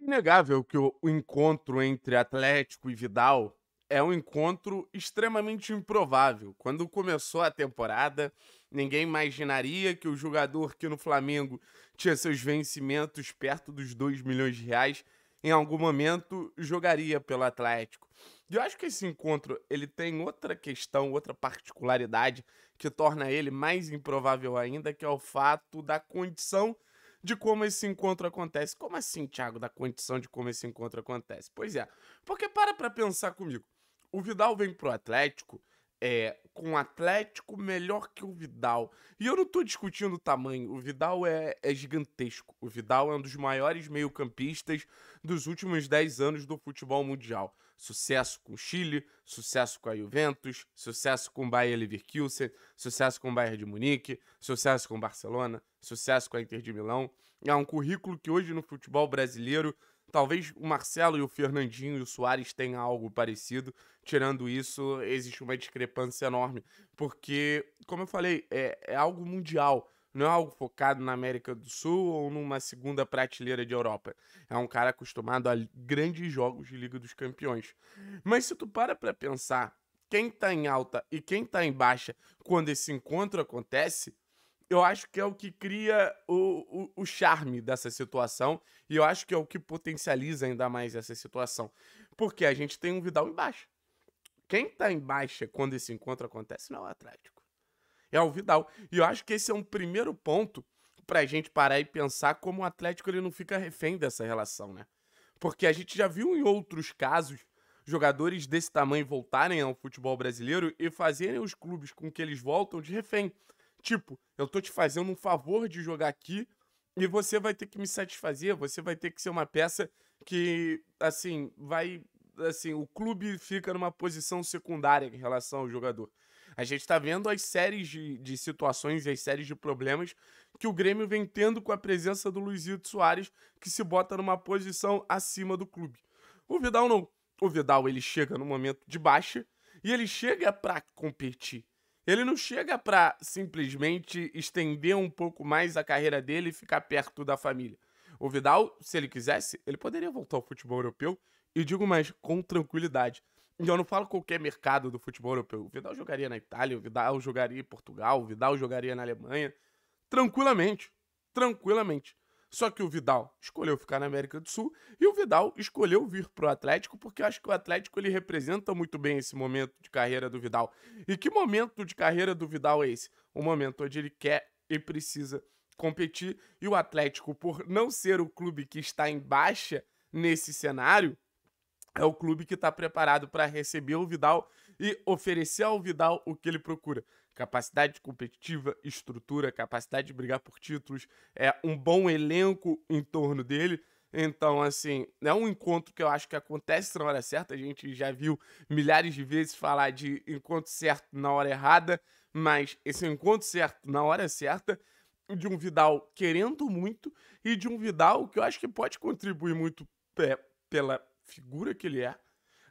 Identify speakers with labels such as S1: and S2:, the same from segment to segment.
S1: É inegável que o encontro entre Atlético e Vidal é um encontro extremamente improvável. Quando começou a temporada, ninguém imaginaria que o jogador que no Flamengo tinha seus vencimentos perto dos 2 milhões de reais, em algum momento jogaria pelo Atlético. E eu acho que esse encontro ele tem outra questão, outra particularidade que torna ele mais improvável ainda, que é o fato da condição de como esse encontro acontece. Como assim, Thiago, da condição de como esse encontro acontece? Pois é, porque para pra pensar comigo. O Vidal vem pro Atlético é, com o Atlético melhor que o Vidal. E eu não tô discutindo o tamanho, o Vidal é, é gigantesco. O Vidal é um dos maiores meio-campistas dos últimos 10 anos do futebol mundial sucesso com o Chile, sucesso com a Juventus, sucesso com o Leverkusen, sucesso com o Bayern de Munique, sucesso com o Barcelona, sucesso com a Inter de Milão. É um currículo que hoje no futebol brasileiro, talvez o Marcelo e o Fernandinho e o Soares tenham algo parecido. Tirando isso, existe uma discrepância enorme, porque, como eu falei, é, é algo mundial não é algo focado na América do Sul ou numa segunda prateleira de Europa. É um cara acostumado a grandes jogos de Liga dos Campeões. Mas se tu para pra pensar quem tá em alta e quem tá em baixa quando esse encontro acontece, eu acho que é o que cria o, o, o, charme dessa situação e eu acho que é o que potencializa ainda mais essa situação. Porque a gente tem um Vidal em baixa. Quem tá em baixa quando esse encontro acontece não é o Atlético é o Vidal. E eu acho que esse é um primeiro ponto para a gente parar e pensar como o Atlético ele não fica refém dessa relação, né? Porque a gente já viu em outros casos jogadores desse tamanho voltarem ao futebol brasileiro e fazerem os clubes com que eles voltam de refém. Tipo, eu tô te fazendo um favor de jogar aqui e você vai ter que me satisfazer, você vai ter que ser uma peça que, assim, vai. Assim, o clube fica numa posição secundária em relação ao jogador. A gente está vendo as séries de, de situações, as séries de problemas que o Grêmio vem tendo com a presença do Luizito Soares, que se bota numa posição acima do clube. O Vidal não. O Vidal ele chega no momento de baixa e ele chega para competir. Ele não chega para simplesmente estender um pouco mais a carreira dele e ficar perto da família. O Vidal, se ele quisesse, ele poderia voltar ao futebol europeu e digo mais, com tranquilidade. E então, eu não falo qualquer mercado do futebol europeu. O Vidal jogaria na Itália, o Vidal jogaria em Portugal, o Vidal jogaria na Alemanha. Tranquilamente. Tranquilamente. Só que o Vidal escolheu ficar na América do Sul e o Vidal escolheu vir para o Atlético porque eu acho que o Atlético ele representa muito bem esse momento de carreira do Vidal. E que momento de carreira do Vidal é esse? O momento onde ele quer e precisa competir e o Atlético, por não ser o clube que está em baixa nesse cenário, é o clube que está preparado para receber o Vidal e oferecer ao Vidal o que ele procura. Capacidade competitiva, estrutura, capacidade de brigar por títulos, é um bom elenco em torno dele. Então, assim, é um encontro que eu acho que acontece na hora certa. A gente já viu milhares de vezes falar de encontro certo na hora errada, mas esse encontro certo na hora certa de um Vidal querendo muito e de um Vidal que eu acho que pode contribuir muito é, pela figura que ele é.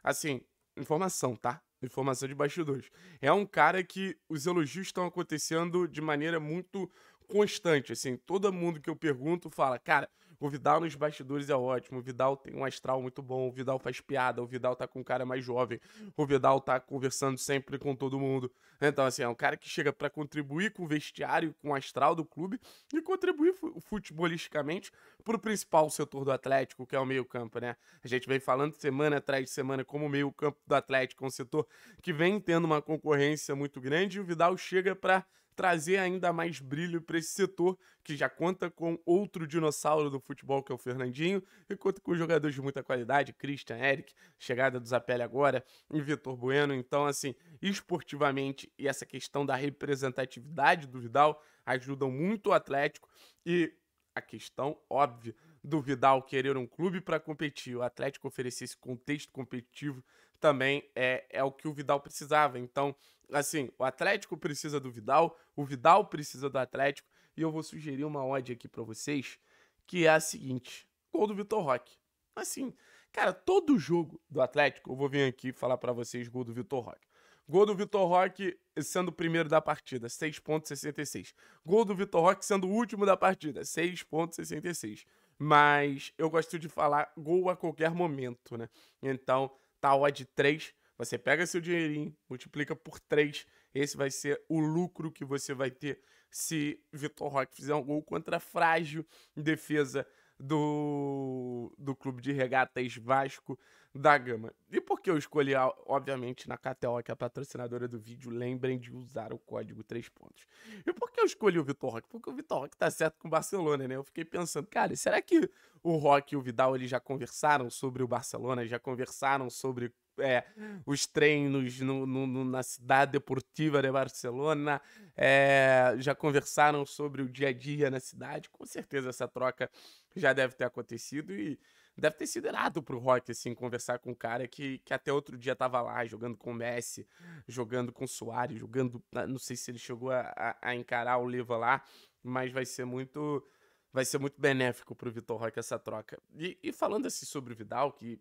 S1: Assim, informação, tá? Informação de bastidores. É um cara que os elogios estão acontecendo de maneira muito constante, assim. Todo mundo que eu pergunto fala, cara, o Vidal nos bastidores é ótimo, o Vidal tem um astral muito bom, o Vidal faz piada, o Vidal tá com um cara mais jovem, o Vidal tá conversando sempre com todo mundo. Então, assim, é um cara que chega para contribuir com o vestiário, com o astral do clube e contribuir futebolisticamente pro principal setor do Atlético, que é o meio-campo, né? A gente vem falando semana atrás de semana como o meio-campo do Atlético, é um setor que vem tendo uma concorrência muito grande e o Vidal chega para trazer ainda mais brilho para esse setor, que já conta com outro dinossauro do futebol, que é o Fernandinho, e conta com jogadores de muita qualidade, Christian, Eric, chegada do Zapelli agora, e Vitor Bueno. Então, assim, esportivamente e essa questão da representatividade do Vidal ajudam muito o Atlético e a questão óbvia do Vidal querer um clube para competir, o Atlético oferecer esse contexto competitivo também é, é o que o Vidal precisava. Então, assim, o Atlético precisa do Vidal, o Vidal precisa do Atlético, e eu vou sugerir uma odd aqui para vocês, que é a seguinte: gol do Vitor Roque. Assim, cara, todo jogo do Atlético, eu vou vir aqui falar para vocês gol do Vitor Roque. Gol do Vitor Roque sendo o primeiro da partida, 6.66. Gol do Vitor Roque sendo o último da partida, 6.66. Mas eu gosto de falar gol a qualquer momento, né? Então, tá odd 3, você pega seu dinheirinho, multiplica por 3. Esse vai ser o lucro que você vai ter se Vitor Roque fizer um gol contra frágil em defesa do, do Clube de Regatas Vasco da Gama. E por que eu escolhi, obviamente, na KTO, que é a patrocinadora do vídeo, lembrem de usar o código 3 pontos. E por que eu escolhi o Vitor Roque? Porque o Vitor Roque tá certo com o Barcelona, né? Eu fiquei pensando, cara, será que o Roque e o Vidal eles já conversaram sobre o Barcelona, já conversaram sobre é, os treinos no, no, na cidade deportiva de Barcelona, é, já conversaram sobre o dia a dia na cidade. Com certeza essa troca já deve ter acontecido e deve ter sido para o Rock, assim, conversar com um cara que, que até outro dia estava lá, jogando com o Messi, jogando com o Soares, jogando. Não sei se ele chegou a, a, a encarar o Leva lá, mas vai ser muito. Vai ser muito benéfico o Vitor Roque essa troca. E, e falando assim sobre o Vidal, que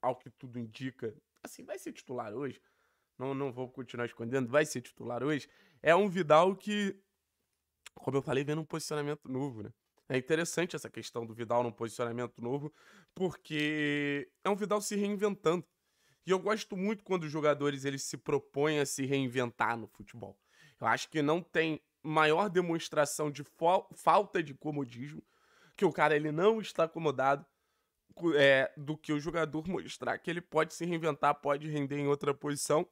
S1: ao que tudo indica, assim, vai ser titular hoje. Não, não vou continuar escondendo, vai ser titular hoje. É um Vidal que, como eu falei, vem num posicionamento novo, né? É interessante essa questão do Vidal num posicionamento novo, porque é um Vidal se reinventando. E eu gosto muito quando os jogadores eles se propõem a se reinventar no futebol. Eu acho que não tem maior demonstração de falta de comodismo que o cara ele não está acomodado é, do que o jogador mostrar que ele pode se reinventar, pode render em outra posição.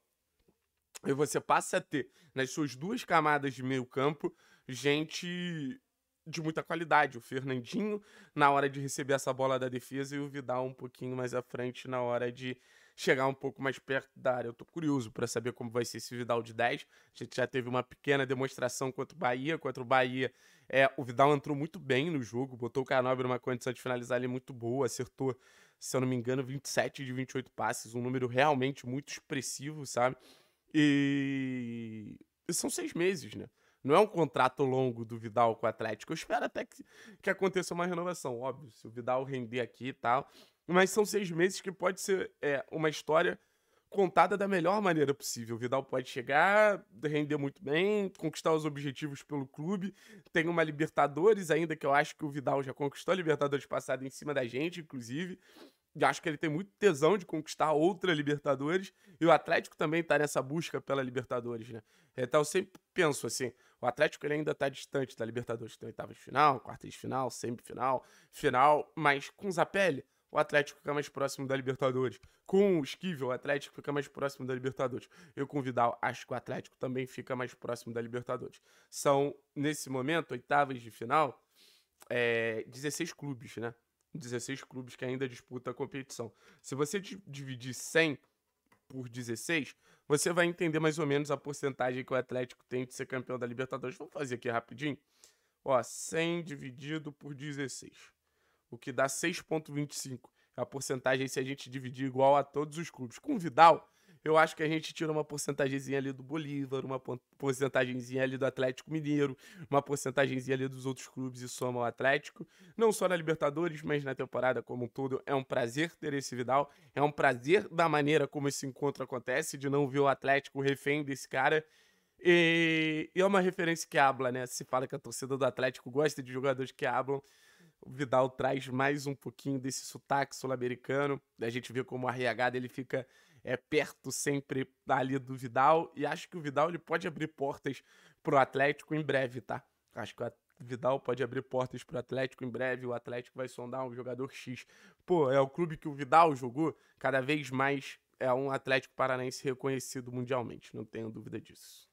S1: E você passa a ter nas suas duas camadas de meio campo gente de muita qualidade. O Fernandinho na hora de receber essa bola da defesa e o Vidal um pouquinho mais à frente na hora de chegar um pouco mais perto da área. Eu tô curioso para saber como vai ser esse Vidal de 10. A gente já teve uma pequena demonstração contra o Bahia. Contra o Bahia, é, o Vidal entrou muito bem no jogo, botou o Canobre numa condição de finalizar ali muito boa, acertou, se eu não me engano, 27 de 28 passes, um número realmente muito expressivo, sabe? E, e são seis meses, né? Não é um contrato longo do Vidal com o Atlético. Eu espero até que, que aconteça uma renovação, óbvio. Se o Vidal render aqui e tal, mas são seis meses que pode ser é, uma história contada da melhor maneira possível. O Vidal pode chegar, render muito bem, conquistar os objetivos pelo clube. Tem uma Libertadores ainda, que eu acho que o Vidal já conquistou a Libertadores passada em cima da gente, inclusive. Eu acho que ele tem muito tesão de conquistar outra Libertadores. E o Atlético também está nessa busca pela Libertadores, né? É, então eu sempre penso assim, o Atlético ele ainda está distante da Libertadores. Tem oitava de final, quarta de final, semifinal, final, mas com Zapelli o Atlético fica mais próximo da Libertadores. Com o Esquivel, o Atlético fica mais próximo da Libertadores. Eu com o Vidal, acho que o Atlético também fica mais próximo da Libertadores. São, nesse momento, oitavas de final, é, 16 clubes, né? 16 clubes que ainda disputam a competição. Se você dividir 100 por 16, você vai entender mais ou menos a porcentagem que o Atlético tem de ser campeão da Libertadores. Vamos fazer aqui rapidinho. Ó, 100 dividido por 16 o que dá 6,25. A é porcentagem se a gente dividir igual a todos os clubes. Com o Vidal, eu acho que a gente tira uma porcentagemzinha ali do Bolívar, uma porcentagemzinha ali do Atlético Mineiro, uma porcentagemzinha ali dos outros clubes e soma o Atlético. Não só na Libertadores, mas na temporada como um todo. É um prazer ter esse Vidal. É um prazer da maneira como esse encontro acontece, de não ver o Atlético refém desse cara. E, e é uma referência que habla, né? Se fala que a torcida do Atlético gosta de jogadores que hablam o Vidal traz mais um pouquinho desse sotaque sul-americano. A gente vê como o RH dele fica é, perto sempre ali do Vidal. E acho que o Vidal ele pode abrir portas pro Atlético em breve, tá? Acho que o Vidal pode abrir portas pro Atlético em breve. O Atlético vai sondar um jogador X. Pô, é o clube que o Vidal jogou, cada vez mais é um Atlético Paranaense reconhecido mundialmente, não tenho dúvida disso.